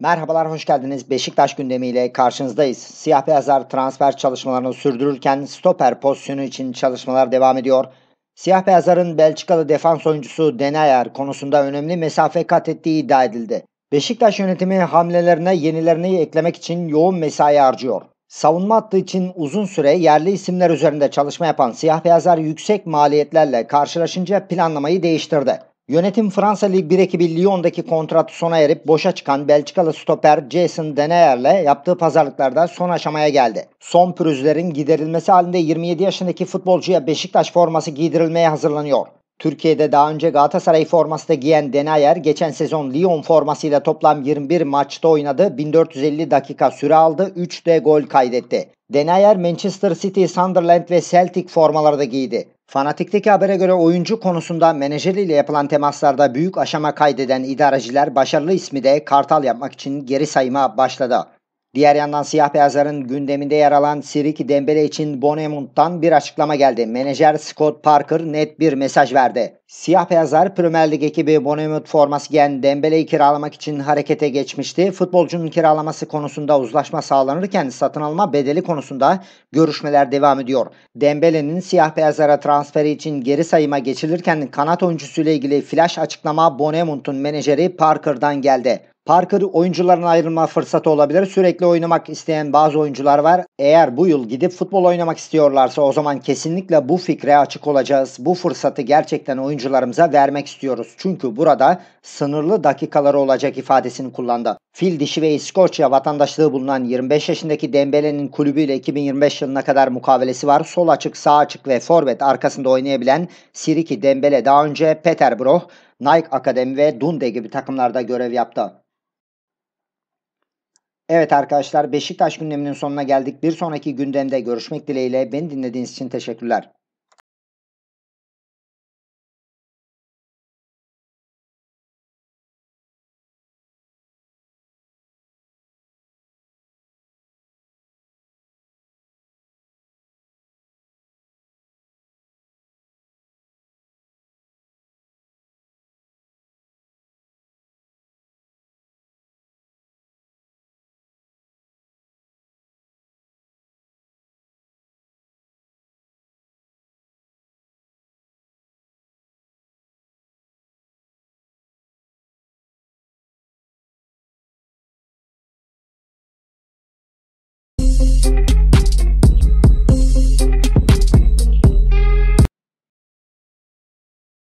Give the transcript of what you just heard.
Merhabalar, hoş geldiniz. Beşiktaş gündemiyle karşınızdayız. Siyah beyazlar transfer çalışmalarını sürdürürken stoper pozisyonu için çalışmalar devam ediyor. Siyah beyazların Belçikalı defans oyuncusu Denayer konusunda önemli mesafe kat ettiği iddia edildi. Beşiktaş yönetimi hamlelerine yenilerini eklemek için yoğun mesai harcıyor. Savunma hattı için uzun süre yerli isimler üzerinde çalışma yapan siyah beyazlar yüksek maliyetlerle karşılaşınca planlamayı değiştirdi. Yönetim Fransa Lig 1 ekibi Lyon'daki kontratı sona erip boşa çıkan Belçikalı stoper Jason Denayerle yaptığı pazarlıklarda son aşamaya geldi. Son pürüzlerin giderilmesi halinde 27 yaşındaki futbolcuya Beşiktaş forması giydirilmeye hazırlanıyor. Türkiye'de daha önce Galatasaray forması da giyen Denayer geçen sezon Lyon formasıyla toplam 21 maçta oynadı. 1450 dakika süre aldı. 3 de gol kaydetti. Denayer Manchester City, Sunderland ve Celtic formaları da giydi. Fanatik'teki habere göre oyuncu konusunda menajeriyle yapılan temaslarda büyük aşama kaydeden idareciler başarılı ismi de Kartal yapmak için geri sayıma başladı. Diğer yandan siyah beyazların gündeminde yer alan Sirik Dembele için Bonemont'tan bir açıklama geldi. Menajer Scott Parker net bir mesaj verdi. Siyah beyazlar Premier Lig ekibi Bonemund forması giyen Dembele'yi kiralamak için harekete geçmişti. Futbolcunun kiralaması konusunda uzlaşma sağlanırken satın alma bedeli konusunda görüşmeler devam ediyor. Dembele'nin siyah beyazlara transferi için geri sayıma geçilirken kanat oyuncusuyla ilgili flash açıklama Bonemont'un menajeri Parker'dan geldi. Parker oyuncuların ayrılma fırsatı olabilir. Sürekli oynamak isteyen bazı oyuncular var. Eğer bu yıl gidip futbol oynamak istiyorlarsa o zaman kesinlikle bu fikre açık olacağız. Bu fırsatı gerçekten oyuncularımıza vermek istiyoruz. Çünkü burada sınırlı dakikaları olacak ifadesini kullandı. Fil dişi ve İskoçya vatandaşlığı bulunan 25 yaşındaki Dembele'nin kulübüyle 2025 yılına kadar mukavelesi var. Sol açık, sağ açık ve forvet arkasında oynayabilen Siriki Dembele daha önce Peterborough Nike Akademi ve Dundee gibi takımlarda görev yaptı. Evet arkadaşlar Beşiktaş gündeminin sonuna geldik. Bir sonraki gündemde görüşmek dileğiyle. Beni dinlediğiniz için teşekkürler.